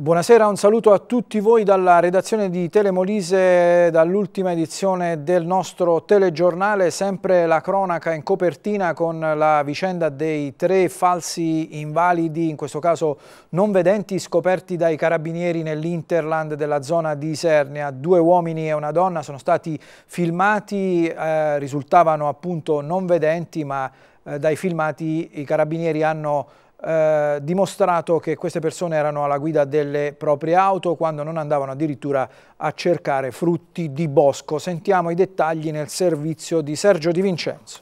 Buonasera, un saluto a tutti voi dalla redazione di Telemolise, dall'ultima edizione del nostro telegiornale, sempre la cronaca in copertina con la vicenda dei tre falsi invalidi, in questo caso non vedenti, scoperti dai carabinieri nell'Interland della zona di Isernia. Due uomini e una donna sono stati filmati, eh, risultavano appunto non vedenti, ma eh, dai filmati i carabinieri hanno eh, dimostrato che queste persone erano alla guida delle proprie auto quando non andavano addirittura a cercare frutti di bosco. Sentiamo i dettagli nel servizio di Sergio Di Vincenzo.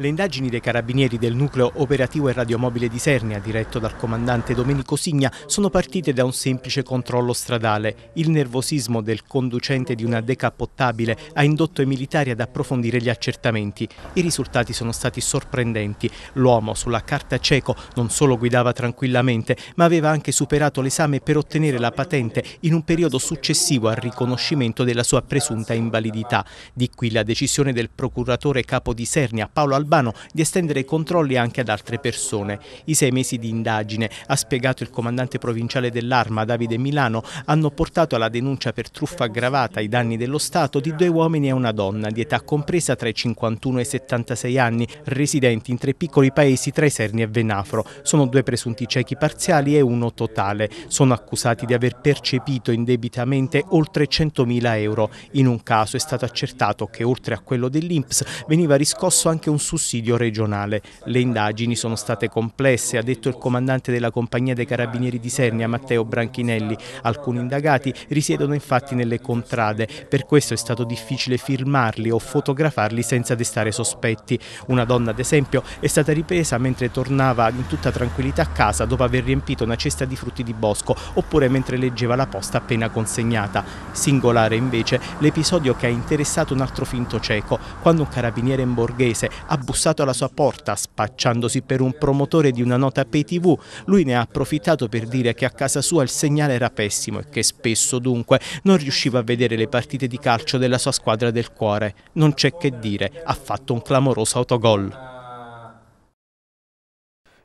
Le indagini dei carabinieri del nucleo operativo e radiomobile di Sernia, diretto dal comandante Domenico Signa, sono partite da un semplice controllo stradale. Il nervosismo del conducente di una decappottabile ha indotto i militari ad approfondire gli accertamenti. I risultati sono stati sorprendenti. L'uomo, sulla carta cieco, non solo guidava tranquillamente, ma aveva anche superato l'esame per ottenere la patente in un periodo successivo al riconoscimento della sua presunta invalidità. Di qui la decisione del procuratore capo di Sernia, Paolo Alberto, Albano di estendere i controlli anche ad altre persone. I sei mesi di indagine, ha spiegato il comandante provinciale dell'Arma Davide Milano, hanno portato alla denuncia per truffa aggravata ai danni dello Stato di due uomini e una donna di età compresa tra i 51 e i 76 anni, residenti in tre piccoli paesi tra Iserni e Venafro. Sono due presunti ciechi parziali e uno totale. Sono accusati di aver percepito indebitamente oltre 100.000 euro. In un caso è stato accertato che oltre a quello dell'Inps veniva riscosso anche un sussidio sussidio regionale. Le indagini sono state complesse, ha detto il comandante della compagnia dei carabinieri di Sernia, Matteo Branchinelli. Alcuni indagati risiedono infatti nelle contrade, per questo è stato difficile firmarli o fotografarli senza destare sospetti. Una donna, ad esempio, è stata ripresa mentre tornava in tutta tranquillità a casa dopo aver riempito una cesta di frutti di bosco oppure mentre leggeva la posta appena consegnata. Singolare invece l'episodio che ha interessato un altro finto cieco, quando un carabiniere in borghese ha bussato alla sua porta spacciandosi per un promotore di una nota pay tv. Lui ne ha approfittato per dire che a casa sua il segnale era pessimo e che spesso dunque non riusciva a vedere le partite di calcio della sua squadra del cuore. Non c'è che dire, ha fatto un clamoroso autogol.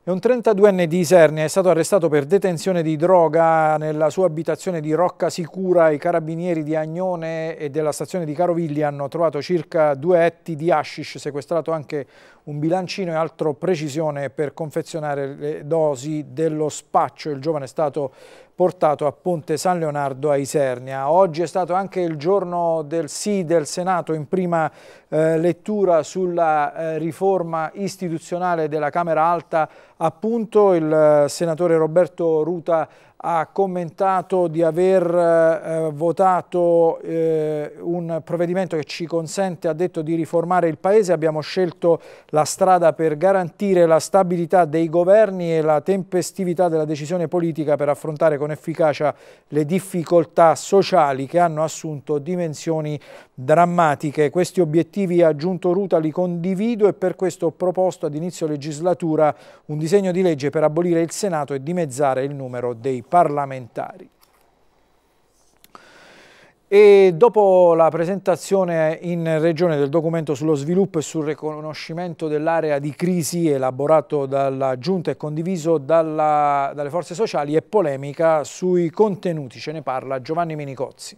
E un 32enne di Isernia è stato arrestato per detenzione di droga nella sua abitazione di Rocca Sicura. I carabinieri di Agnone e della stazione di Carovilli hanno trovato circa due etti di hashish, sequestrato anche un bilancino e altro precisione per confezionare le dosi dello spaccio. Il giovane è stato portato a Ponte San Leonardo a Isernia. Oggi è stato anche il giorno del sì del Senato in prima eh, lettura sulla eh, riforma istituzionale della Camera Alta. Appunto il eh, senatore Roberto Ruta ha commentato di aver eh, votato eh, un provvedimento che ci consente, ha detto, di riformare il Paese. Abbiamo scelto la strada per garantire la stabilità dei governi e la tempestività della decisione politica per affrontare con efficacia le difficoltà sociali che hanno assunto dimensioni drammatiche. Questi obiettivi, ha aggiunto Ruta, li condivido e per questo ho proposto ad inizio legislatura un disegno di legge per abolire il Senato e dimezzare il numero dei parlamentari. E dopo la presentazione in Regione del documento sullo sviluppo e sul riconoscimento dell'area di crisi elaborato dalla Giunta e condiviso dalla, dalle forze sociali e polemica sui contenuti, ce ne parla Giovanni Minicozzi.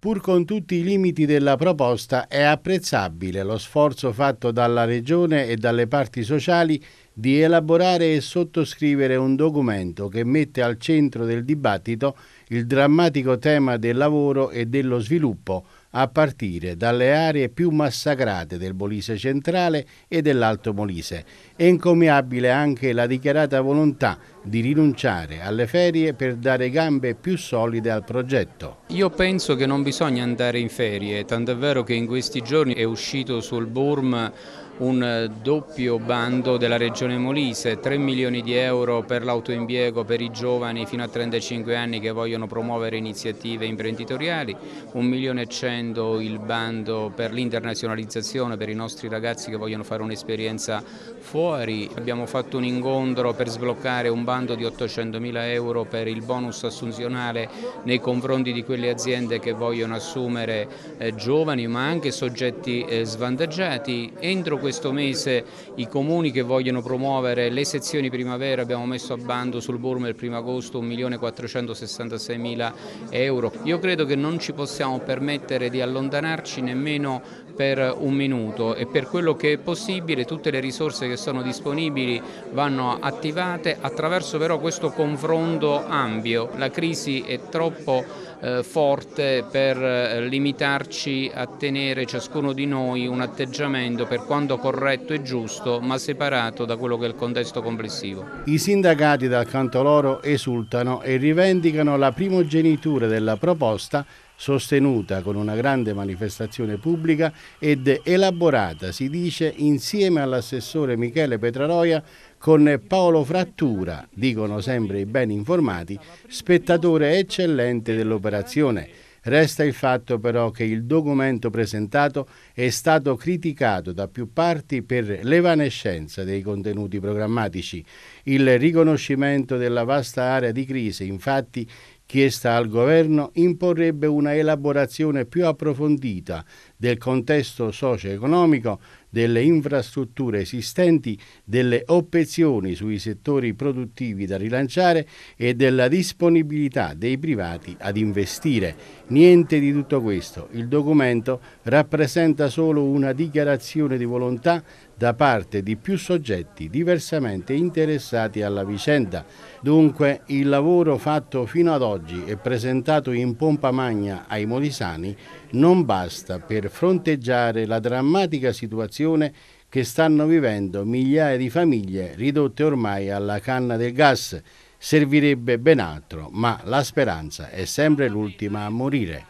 Pur con tutti i limiti della proposta è apprezzabile lo sforzo fatto dalla Regione e dalle parti sociali di elaborare e sottoscrivere un documento che mette al centro del dibattito il drammatico tema del lavoro e dello sviluppo, a partire dalle aree più massacrate del Molise centrale e dell'Alto Molise. È incomiabile anche la dichiarata volontà di rinunciare alle ferie per dare gambe più solide al progetto. Io penso che non bisogna andare in ferie, tant'è vero che in questi giorni è uscito sul BORM un doppio bando della regione Molise, 3 milioni di euro per l'autoimpiego per i giovani fino a 35 anni che vogliono promuovere iniziative imprenditoriali, 1 milione e 100 il bando per l'internazionalizzazione per i nostri ragazzi che vogliono fare un'esperienza fuori, abbiamo fatto un incontro per sbloccare un bando di 800 mila euro per il bonus assunzionale nei confronti di quelle aziende che vogliono assumere eh, giovani ma anche soggetti eh, svantaggiati. Entro questo mese i comuni che vogliono promuovere le sezioni primavera abbiamo messo a bando sul Bormo il 1 agosto 1.466.000 euro. Io credo che non ci possiamo permettere di allontanarci nemmeno per un minuto e per quello che è possibile tutte le risorse che sono disponibili vanno attivate attraverso però questo confronto ampio. La crisi è troppo eh, forte per eh, limitarci a tenere ciascuno di noi un atteggiamento per quanto corretto e giusto ma separato da quello che è il contesto complessivo. I sindacati dal canto loro esultano e rivendicano la primogenitura della proposta sostenuta con una grande manifestazione pubblica ed elaborata, si dice, insieme all'assessore Michele Petraroia con Paolo Frattura, dicono sempre i ben informati, spettatore eccellente dell'operazione. Resta il fatto però che il documento presentato è stato criticato da più parti per l'evanescenza dei contenuti programmatici. Il riconoscimento della vasta area di crisi infatti chiesta al governo imporrebbe una elaborazione più approfondita del contesto socio-economico, delle infrastrutture esistenti, delle opzioni sui settori produttivi da rilanciare e della disponibilità dei privati ad investire. Niente di tutto questo. Il documento rappresenta solo una dichiarazione di volontà da parte di più soggetti diversamente interessati alla vicenda. Dunque il lavoro fatto fino ad oggi e presentato in pompa magna ai molisani non basta per fronteggiare la drammatica situazione che stanno vivendo migliaia di famiglie ridotte ormai alla canna del gas. Servirebbe ben altro, ma la speranza è sempre l'ultima a morire.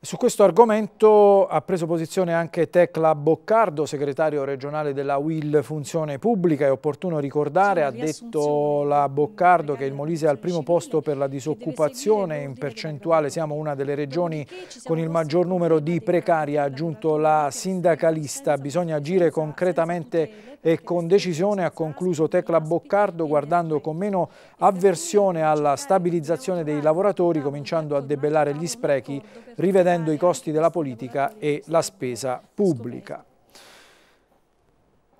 Su questo argomento ha preso posizione anche Tecla Boccardo, segretario regionale della UIL Funzione Pubblica. È opportuno ricordare, ha detto la Boccardo, che il Molise è al primo posto per la disoccupazione. In percentuale siamo una delle regioni con il maggior numero di precari, ha aggiunto la sindacalista. Bisogna agire concretamente e con decisione ha concluso Tecla Boccardo guardando con meno avversione alla stabilizzazione dei lavoratori, cominciando a debellare gli sprechi, rivedendo i costi della politica e la spesa pubblica.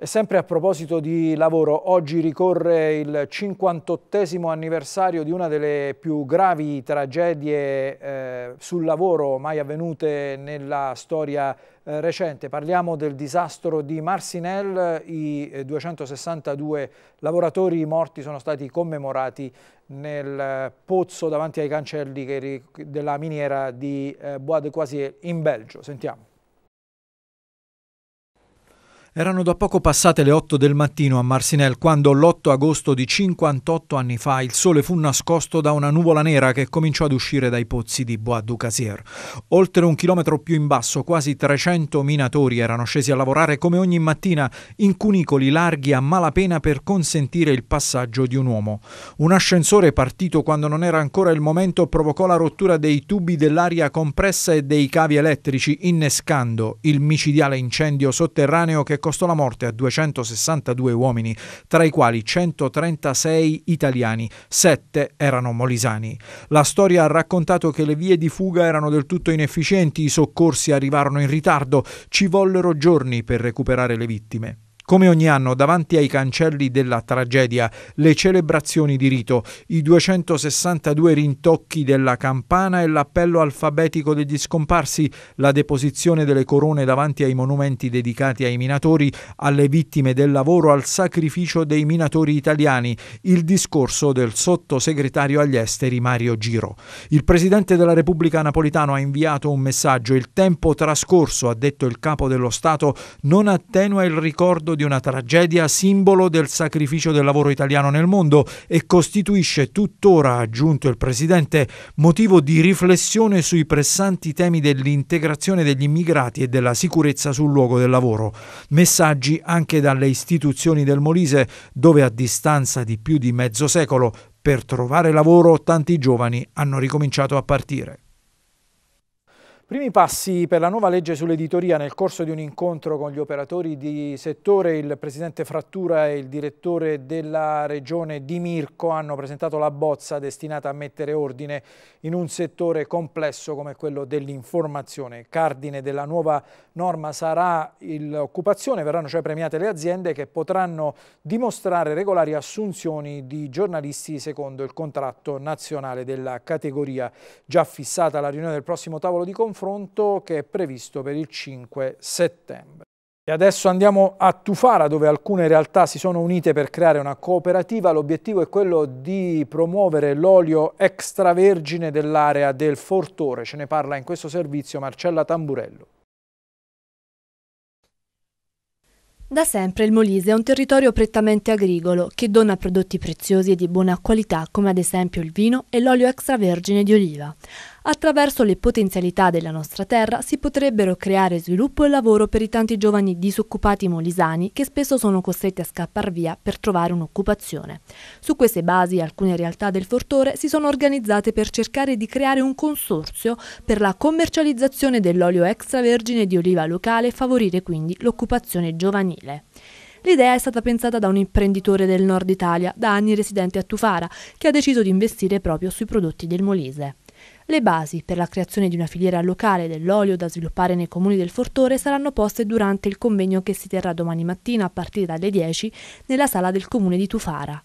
E sempre a proposito di lavoro, oggi ricorre il 58 anniversario di una delle più gravi tragedie eh, sul lavoro mai avvenute nella storia eh, recente. Parliamo del disastro di Marcinel, i 262 eh, lavoratori morti sono stati commemorati nel eh, pozzo davanti ai cancelli della miniera di eh, Bois de Coisier in Belgio. Sentiamo. Erano da poco passate le 8 del mattino a Marsinel quando l'8 agosto di 58 anni fa il sole fu nascosto da una nuvola nera che cominciò ad uscire dai pozzi di Bois du Casier. Oltre un chilometro più in basso quasi 300 minatori erano scesi a lavorare come ogni mattina in cunicoli larghi a malapena per consentire il passaggio di un uomo. Un ascensore partito quando non era ancora il momento provocò la rottura dei tubi dell'aria compressa e dei cavi elettrici innescando il micidiale incendio sotterraneo che costò la morte a 262 uomini, tra i quali 136 italiani, 7 erano molisani. La storia ha raccontato che le vie di fuga erano del tutto inefficienti, i soccorsi arrivarono in ritardo, ci vollero giorni per recuperare le vittime. Come ogni anno, davanti ai cancelli della tragedia, le celebrazioni di rito, i 262 rintocchi della campana e l'appello alfabetico degli scomparsi, la deposizione delle corone davanti ai monumenti dedicati ai minatori, alle vittime del lavoro, al sacrificio dei minatori italiani, il discorso del sottosegretario agli esteri Mario Giro. Il presidente della Repubblica Napolitano ha inviato un messaggio. Il tempo trascorso, ha detto il capo dello Stato, non attenua il ricordo di una tragedia simbolo del sacrificio del lavoro italiano nel mondo e costituisce tuttora, ha aggiunto il Presidente, motivo di riflessione sui pressanti temi dell'integrazione degli immigrati e della sicurezza sul luogo del lavoro. Messaggi anche dalle istituzioni del Molise, dove a distanza di più di mezzo secolo per trovare lavoro tanti giovani hanno ricominciato a partire. Primi passi per la nuova legge sull'editoria nel corso di un incontro con gli operatori di settore, il presidente Frattura e il direttore della regione Di Mirco hanno presentato la bozza destinata a mettere ordine in un settore complesso come quello dell'informazione. Cardine della nuova norma sarà l'occupazione, verranno cioè premiate le aziende che potranno dimostrare regolari assunzioni di giornalisti secondo il contratto nazionale della categoria. Già fissata la riunione del prossimo tavolo di confronto confronto che è previsto per il 5 settembre. E adesso andiamo a Tufara dove alcune realtà si sono unite per creare una cooperativa. L'obiettivo è quello di promuovere l'olio extravergine dell'area del Fortore. Ce ne parla in questo servizio Marcella Tamburello. Da sempre il Molise è un territorio prettamente agricolo che dona prodotti preziosi e di buona qualità come ad esempio il vino e l'olio extravergine di oliva attraverso le potenzialità della nostra terra si potrebbero creare sviluppo e lavoro per i tanti giovani disoccupati molisani che spesso sono costretti a scappar via per trovare un'occupazione. Su queste basi alcune realtà del Fortore si sono organizzate per cercare di creare un consorzio per la commercializzazione dell'olio extravergine di oliva locale e favorire quindi l'occupazione giovanile. L'idea è stata pensata da un imprenditore del nord Italia, da anni residente a Tufara, che ha deciso di investire proprio sui prodotti del Molise. Le basi per la creazione di una filiera locale dell'olio da sviluppare nei comuni del Fortore saranno poste durante il convegno che si terrà domani mattina a partire dalle 10 nella sala del comune di Tufara.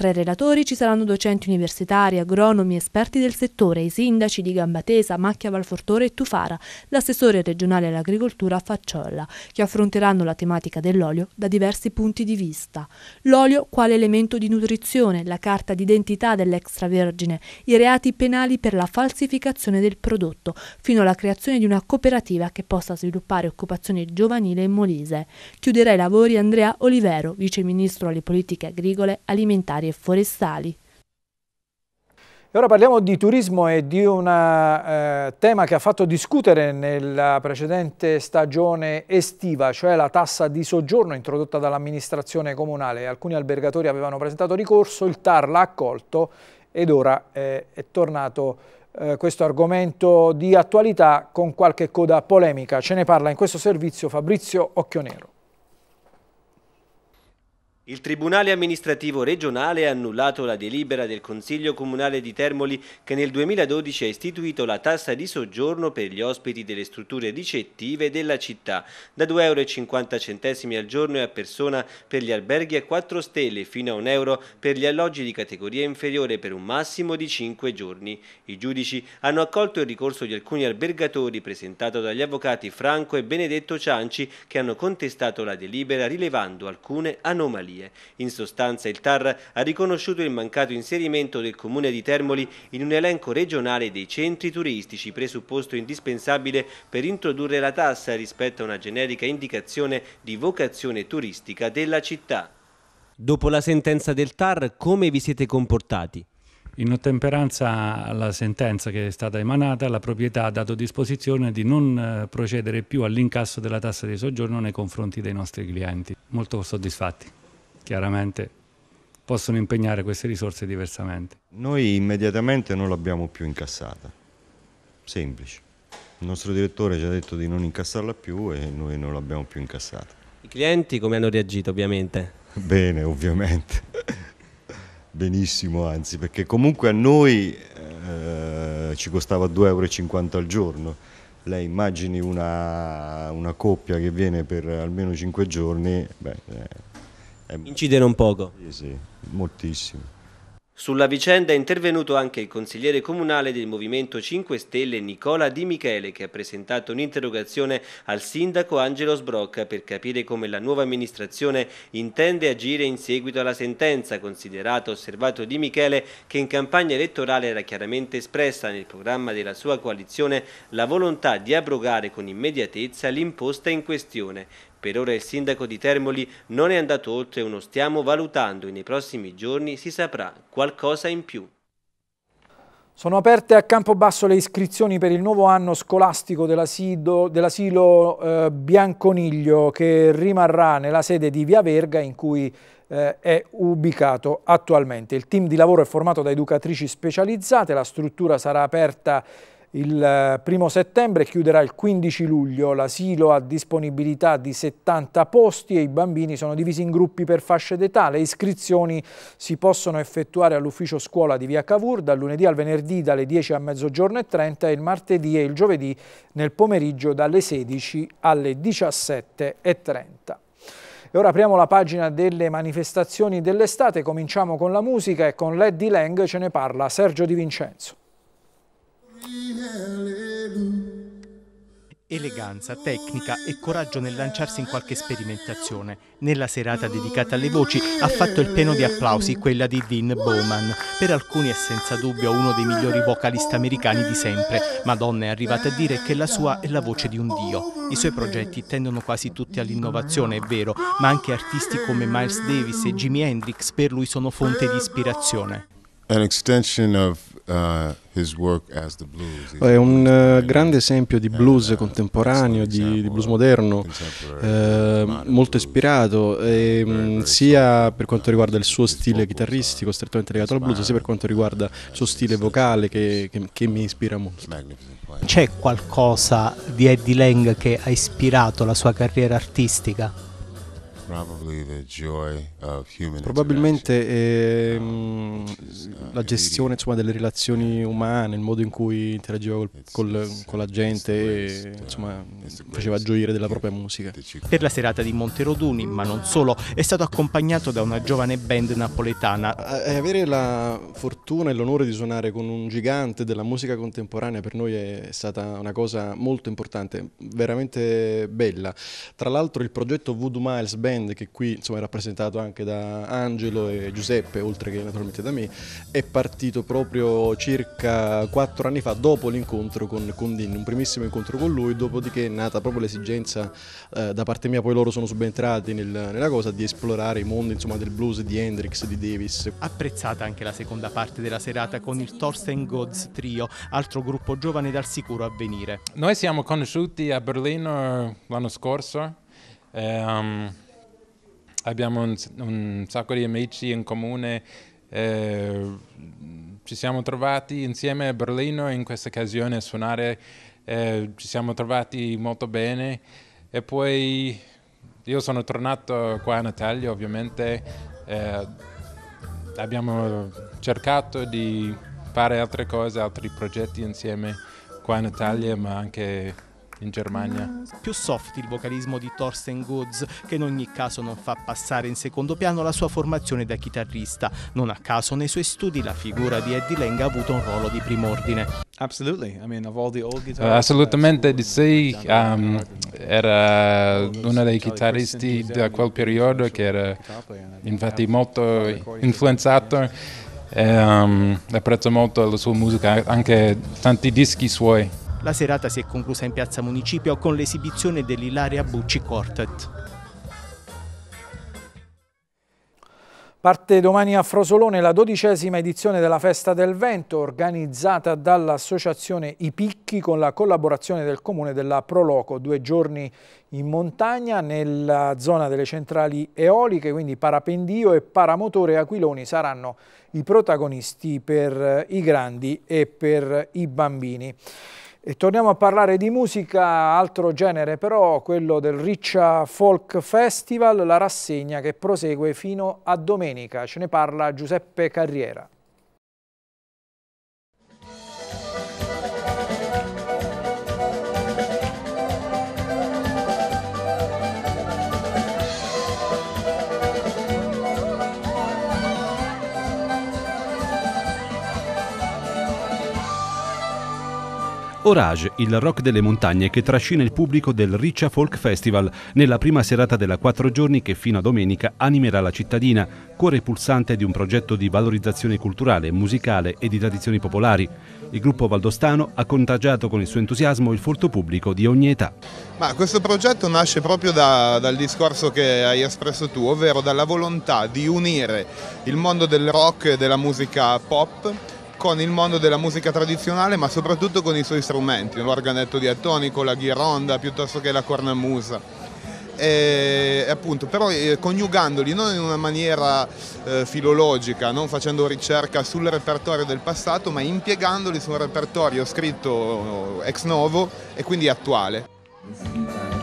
Tra i relatori ci saranno docenti universitari, agronomi, esperti del settore, i sindaci di Gambatesa, Macchia Valfortore e Tufara, l'assessore regionale all'agricoltura Facciolla, che affronteranno la tematica dell'olio da diversi punti di vista. L'olio quale elemento di nutrizione, la carta d'identità dell'extravergine, i reati penali per la falsificazione del prodotto, fino alla creazione di una cooperativa che possa sviluppare occupazione giovanile in Molise. Chiuderà i lavori Andrea Olivero, vice ministro alle politiche agricole, alimentari e e forestali. E ora parliamo di turismo e di un eh, tema che ha fatto discutere nella precedente stagione estiva, cioè la tassa di soggiorno introdotta dall'amministrazione comunale. Alcuni albergatori avevano presentato ricorso, il TAR l'ha accolto ed ora eh, è tornato eh, questo argomento di attualità con qualche coda polemica. Ce ne parla in questo servizio Fabrizio Occhionero. Il Tribunale amministrativo regionale ha annullato la delibera del Consiglio Comunale di Termoli che nel 2012 ha istituito la tassa di soggiorno per gli ospiti delle strutture ricettive della città da 2,50 euro al giorno e a persona per gli alberghi a 4 stelle fino a 1 euro per gli alloggi di categoria inferiore per un massimo di 5 giorni. I giudici hanno accolto il ricorso di alcuni albergatori presentato dagli avvocati Franco e Benedetto Cianci che hanno contestato la delibera rilevando alcune anomalie materie. In sostanza il TAR ha riconosciuto il mancato inserimento del Comune di Termoli in un elenco regionale dei centri turistici, presupposto indispensabile per introdurre la tassa rispetto a una generica indicazione di vocazione turistica della città. Dopo la sentenza del TAR, come vi siete comportati? In ottemperanza alla sentenza che è stata emanata, la proprietà ha dato disposizione di non eh, procedere più all'incasso della tassa di soggiorno nei confronti dei nostri clienti. Molto soddisfatti chiaramente possono impegnare queste risorse diversamente. Noi immediatamente non l'abbiamo più incassata, semplice. Il nostro direttore ci ha detto di non incassarla più e noi non l'abbiamo più incassata. I clienti come hanno reagito ovviamente? Bene, ovviamente. Benissimo, anzi, perché comunque a noi eh, ci costava 2,50 euro al giorno. Lei immagini una, una, coppia che viene per almeno 5 giorni, beh, eh, Incide non poco. Sì, sì, moltissimo. Sulla vicenda è intervenuto anche il consigliere comunale del Movimento 5 Stelle Nicola Di Michele che ha presentato un'interrogazione al sindaco Angelo Sbrocca per capire come la nuova amministrazione intende agire in seguito alla sentenza, considerato osservato Di Michele che in campagna elettorale era chiaramente espressa nel programma della sua coalizione la volontà di abrogare con immediatezza l'imposta in questione. Per ora il sindaco di Termoli non è andato oltre uno stiamo valutando e nei prossimi giorni si saprà qualcosa in più. Sono aperte a Campobasso le iscrizioni per il nuovo anno scolastico dell'asilo dell eh, Bianconiglio che rimarrà nella sede di Via Verga in cui eh, è ubicato attualmente. Il team di lavoro è formato da educatrici specializzate, la struttura sarà aperta il eh, primo settembre chiuderà il 15 luglio, l'asilo ha disponibilità di 70 posti e i bambini sono divisi in gruppi per fasce d'età. Le iscrizioni si possono effettuare all'ufficio scuola di Via Cavour dal lunedì al venerdì dalle 10 a mezzogiorno e 30 e il martedì e il giovedì nel pomeriggio dalle 16 alle 17 e 30. E ora apriamo la pagina delle manifestazioni dell'estate, cominciamo con la musica e con Lady Lang ce ne parla Sergio Di Vincenzo eleganza, tecnica e coraggio nel lanciarsi in qualche sperimentazione. Nella serata dedicata alle voci ha fatto il pieno di applausi quella di Dean Bowman. Per alcuni è senza dubbio uno dei migliori vocalisti americani di sempre. Madonna è arrivata a dire che la sua è la voce di un dio. I suoi progetti tendono quasi tutti all'innovazione, è vero, ma anche artisti come Miles Davis e Jimi Hendrix per lui sono fonte di ispirazione. Uh, È un uh, grande esempio di blues uh, contemporaneo, di, blues moderno, eh, molto ispirato mm, sia per quanto riguarda il suo stile chitarristico strettamente legato al blues, sia per quanto riguarda il suo stile vocale che, che, che mi ispira molto. C'è qualcosa di Eddie Lang che ha ispirato la sua carriera artistica? Probabilmente eh, la gestione insomma, delle relazioni umane, il modo in cui interagiva col, col, uh, con la gente, uh, insomma, faceva gioire della propria musica. Per la serata di Monte Roduni, ma non solo, è stato accompagnato da una giovane band napoletana. A avere la fortuna e l'onore di suonare con un gigante della musica contemporanea per noi è stata una cosa molto importante, veramente bella. Tra l'altro il progetto Voodoo Miles Band trend che qui insomma, è rappresentato anche da Angelo e Giuseppe, oltre che naturalmente da me, è partito proprio circa quattro anni fa dopo l'incontro con Condin, un primissimo incontro con lui, dopodiché è nata proprio l'esigenza eh, da parte mia, poi loro sono subentrati nel, nella cosa, di esplorare i mondi insomma, del blues di Hendrix, di Davis. Apprezzata anche la seconda parte della serata con il Thorsten Gods Trio, altro gruppo giovane dal sicuro avvenire. Noi siamo conosciuti a Berlino eh, l'anno scorso. Um, abbiamo un, un sacco di amici in comune. Eh, ci siamo trovati insieme a Berlino in questa occasione a suonare, eh, ci siamo trovati molto bene e poi io sono tornato qua a Natalia ovviamente, eh, abbiamo cercato di fare altre cose, altri progetti insieme qua a Natalia ma anche in Germania. Più soft il vocalismo di Thorsten Goods, che in ogni caso non fa passare in secondo piano la sua formazione da chitarrista. Non a caso nei suoi studi la figura di Eddie Lang ha avuto un ruolo di prim'ordine. Eh, assolutamente di sì, um, era uno dei chitarristi da quel periodo che era infatti molto influenzato e um, apprezzo molto la sua musica, anche tanti dischi suoi. La serata si è conclusa in piazza Municipio con l'esibizione dell'Ilaria Bucci Quartet. Parte domani a Frosolone la dodicesima edizione della Festa del Vento organizzata dall'associazione I Picchi con la collaborazione del comune della Proloco. Due giorni in montagna nella zona delle centrali eoliche, quindi parapendio e paramotore aquiloni saranno i protagonisti per i grandi e per i bambini. E torniamo a parlare di musica, altro genere però, quello del Riccia Folk Festival, la rassegna che prosegue fino a domenica. Ce ne parla Giuseppe Carriera. Orage, il rock delle montagne che trascina il pubblico del Riccia Folk Festival nella prima serata della quattro giorni che fino a domenica animerà la cittadina, cuore pulsante di un progetto di valorizzazione culturale, musicale e di tradizioni popolari. Il gruppo valdostano ha contagiato con il suo entusiasmo il folto pubblico di ogni età. Ma questo progetto nasce proprio da, dal discorso che hai espresso tu, ovvero dalla volontà di unire il mondo del rock e della musica pop con il mondo della musica tradizionale ma soprattutto con i suoi strumenti, l'organetto diatonico, la ghironda piuttosto che la cornamusa. E, appunto, però eh, coniugandoli non in una maniera eh, filologica, non facendo ricerca sul repertorio del passato, ma impiegandoli su un repertorio scritto eh, ex novo e quindi attuale.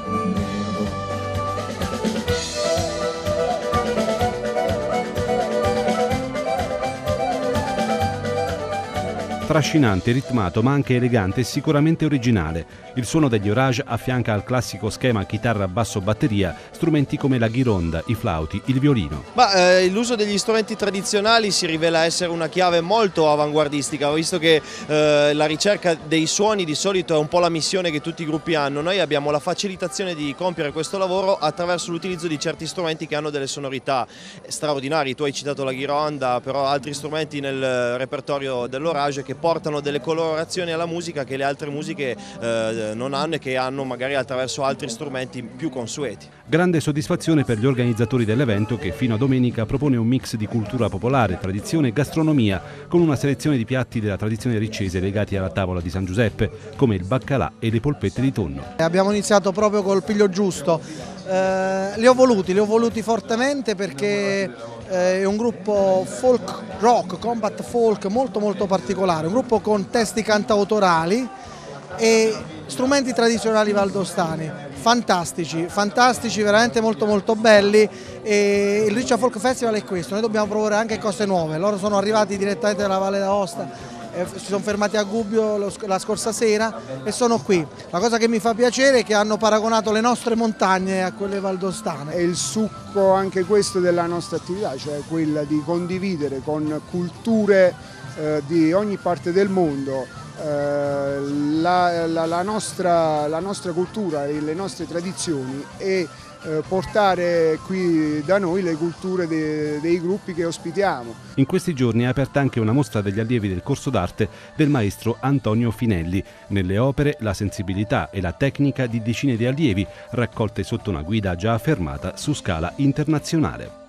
Trascinante, ritmato ma anche elegante e sicuramente originale, il suono degli Orage affianca al classico schema chitarra-basso-batteria strumenti come la ghironda, i flauti, il violino. Ma eh, l'uso degli strumenti tradizionali si rivela essere una chiave molto avanguardistica, visto che eh, la ricerca dei suoni di solito è un po' la missione che tutti i gruppi hanno. Noi abbiamo la facilitazione di compiere questo lavoro attraverso l'utilizzo di certi strumenti che hanno delle sonorità straordinarie. Tu hai citato la ghironda, però altri strumenti nel repertorio dell'Orage che portano delle colorazioni alla musica che le altre musiche eh, non hanno e che hanno magari attraverso altri strumenti più consueti. Grande soddisfazione per gli organizzatori dell'evento che fino a domenica propone un mix di cultura popolare, tradizione e gastronomia con una selezione di piatti della tradizione ricese legati alla tavola di San Giuseppe come il baccalà e le polpette di tonno. Abbiamo iniziato proprio col piglio giusto eh, li ho voluti, li ho voluti fortemente perché eh, è un gruppo folk rock, combat folk molto molto particolare, un gruppo con testi cantautorali e strumenti tradizionali valdostani, fantastici, fantastici, veramente molto molto belli e il Riccia Folk Festival è questo, noi dobbiamo provare anche cose nuove, loro sono arrivati direttamente dalla Valle d'Aosta eh, si sono fermati a Gubbio la scorsa sera e sono qui. La cosa che mi fa piacere è che hanno paragonato le nostre montagne a quelle valdostane. È il succo anche questo della nostra attività, cioè quella di condividere con culture eh, di ogni parte del mondo eh, la, la, la, nostra, la nostra cultura e le nostre tradizioni e eh, portare qui da noi le culture dei, dei gruppi che ospitiamo. In questi giorni è aperta anche una mostra degli allievi del corso d'arte del maestro Antonio Finelli. Nelle opere la sensibilità e la tecnica di decine di allievi raccolte sotto una guida già affermata su scala internazionale.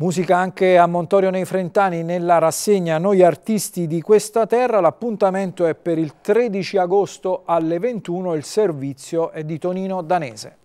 Musica anche a Montorio nei Frentani nella rassegna Noi artisti di questa terra. L'appuntamento è per il 13 agosto alle 21. Il servizio è di Tonino Danese.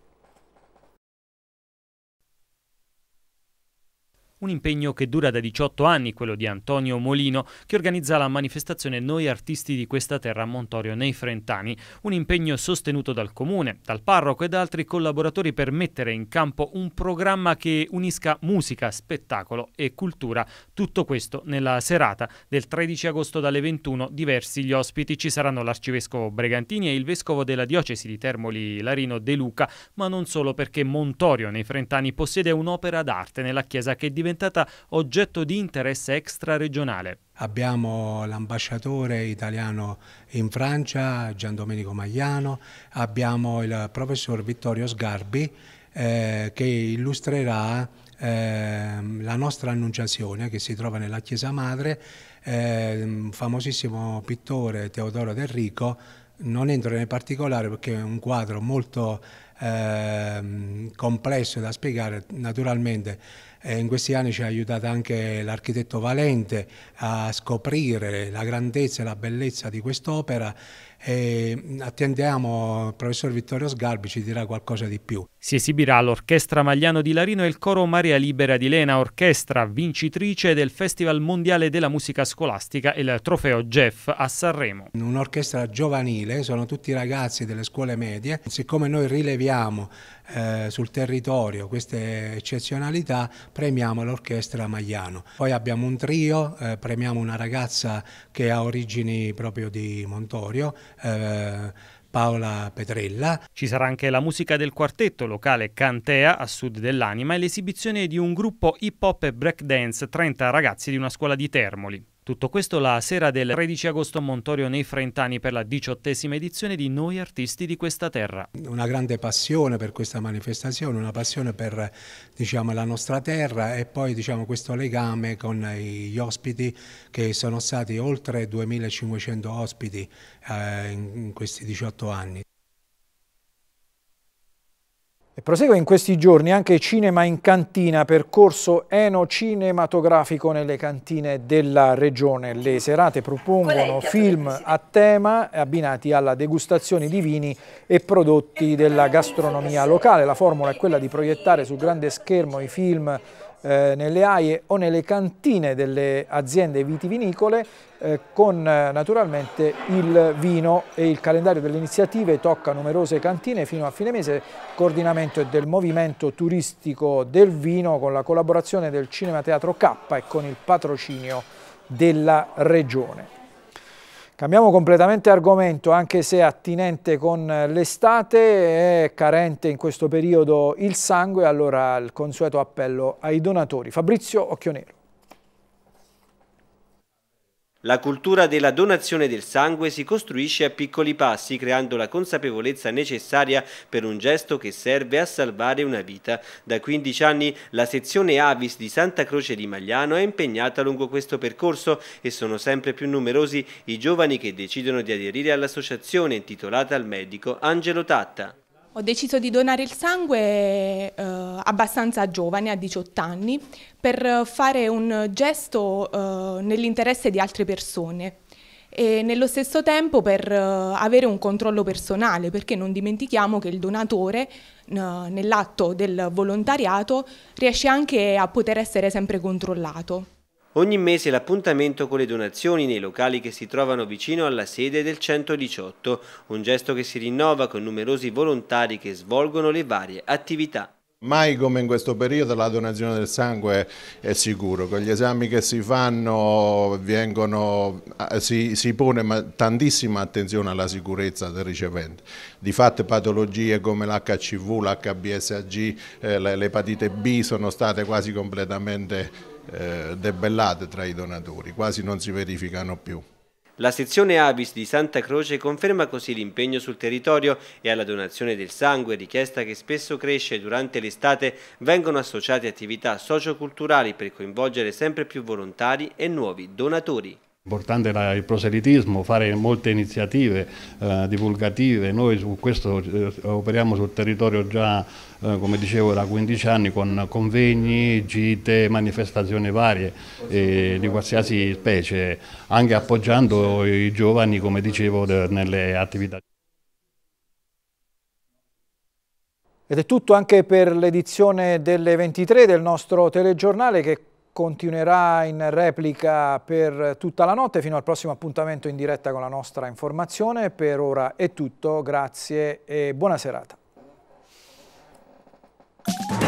Un impegno che dura da 18 anni, quello di Antonio Molino, che organizza la manifestazione Noi artisti di questa terra a Montorio nei Frentani. Un impegno sostenuto dal comune, dal parroco e da altri collaboratori per mettere in campo un programma che unisca musica, spettacolo e cultura. Tutto questo nella serata del 13 agosto dalle 21. Diversi gli ospiti ci saranno l'arcivescovo Bregantini e il vescovo della diocesi di Termoli Larino De Luca, ma non solo perché Montorio nei Frentani possiede un'opera d'arte nella chiesa che diventa diventata oggetto di interesse extraregionale. Abbiamo l'ambasciatore italiano in Francia, Gian Domenico Magliano, abbiamo il professor Vittorio Sgarbi eh, che illustrerà eh, la nostra Annunciazione che si trova nella Chiesa Madre, eh, un famosissimo pittore Teodoro Del Rico, non entro nei particolari perché è un quadro molto eh, complesso da spiegare, naturalmente in questi anni ci ha aiutato anche l'architetto Valente a scoprire la grandezza e la bellezza di quest'opera e attendiamo il professor Vittorio Sgarbi ci dirà qualcosa di più. Si esibirà l'Orchestra Magliano di Larino e il coro Maria Libera di Lena, orchestra vincitrice del Festival Mondiale della Musica Scolastica e il Trofeo Jeff a Sanremo. Un'orchestra giovanile, sono tutti ragazzi delle scuole medie, siccome noi rileviamo eh, sul territorio queste eccezionalità, premiamo l'Orchestra Magliano. Poi abbiamo un trio, eh, premiamo una ragazza che ha origini proprio di Montorio, eh, Paola Petrella. Ci sarà anche la musica del quartetto locale Cantea a sud dell'Anima e l'esibizione di un gruppo hip hop e breakdance 30 ragazzi di una scuola di Termoli. Tutto questo la sera del 13 agosto a Montorio nei Frentani per la diciottesima edizione di Noi Artisti di questa terra. Una grande passione per questa manifestazione, una passione per diciamo, la nostra terra e poi diciamo, questo legame con gli ospiti che sono stati oltre 2500 ospiti eh, in questi 18 anni. E prosegue in questi giorni anche Cinema in Cantina, percorso enocinematografico nelle cantine della regione. Le serate propongono film a tema abbinati alla degustazione di vini e prodotti della gastronomia locale. La formula è quella di proiettare sul grande schermo i film eh, nelle aie o nelle cantine delle aziende vitivinicole eh, con eh, naturalmente il vino e il calendario delle iniziative tocca numerose cantine fino a fine mese, coordinamento del movimento turistico del vino con la collaborazione del Cinema Teatro K e con il patrocinio della Regione. Cambiamo completamente argomento, anche se attinente con l'estate, è carente in questo periodo il sangue, allora il consueto appello ai donatori. Fabrizio Occhionero. La cultura della donazione del sangue si costruisce a piccoli passi, creando la consapevolezza necessaria per un gesto che serve a salvare una vita. Da 15 anni la sezione Avis di Santa Croce di Magliano è impegnata lungo questo percorso e sono sempre più numerosi i giovani che decidono di aderire all'associazione intitolata al medico Angelo Tatta. Ho deciso di donare il sangue eh, abbastanza giovane, a 18 anni, per fare un gesto eh, nell'interesse di altre persone e nello stesso tempo per eh, avere un controllo personale, perché non dimentichiamo che il donatore nell'atto del volontariato riesce anche a poter essere sempre controllato ogni mese l'appuntamento con le donazioni nei locali che si trovano vicino alla sede del 118, un gesto che si rinnova con numerosi volontari che svolgono le varie attività. Mai come in questo periodo la donazione del sangue è sicuro, con gli esami che si fanno vengono, eh, si, si, pone tantissima attenzione alla sicurezza del ricevente. Di fatto patologie come l'HCV, l'HBSAG, eh, l'epatite B sono state quasi completamente eh, debellate tra i donatori, quasi non si verificano più. La sezione Avis di Santa Croce conferma così l'impegno sul territorio e alla donazione del sangue, richiesta che spesso cresce durante l'estate, vengono associate attività socioculturali per coinvolgere sempre più volontari e nuovi donatori. Importante era il proselitismo, fare molte iniziative eh, divulgative, noi su questo eh, operiamo sul territorio già eh, come dicevo da 15 anni con convegni, gite, manifestazioni varie eh, di qualsiasi specie, anche appoggiando i giovani come dicevo nelle attività. Ed è tutto anche per l'edizione delle 23 del nostro telegiornale che continuerà in replica per tutta la notte fino al prossimo appuntamento in diretta con la nostra informazione. Per ora è tutto, grazie e buona serata.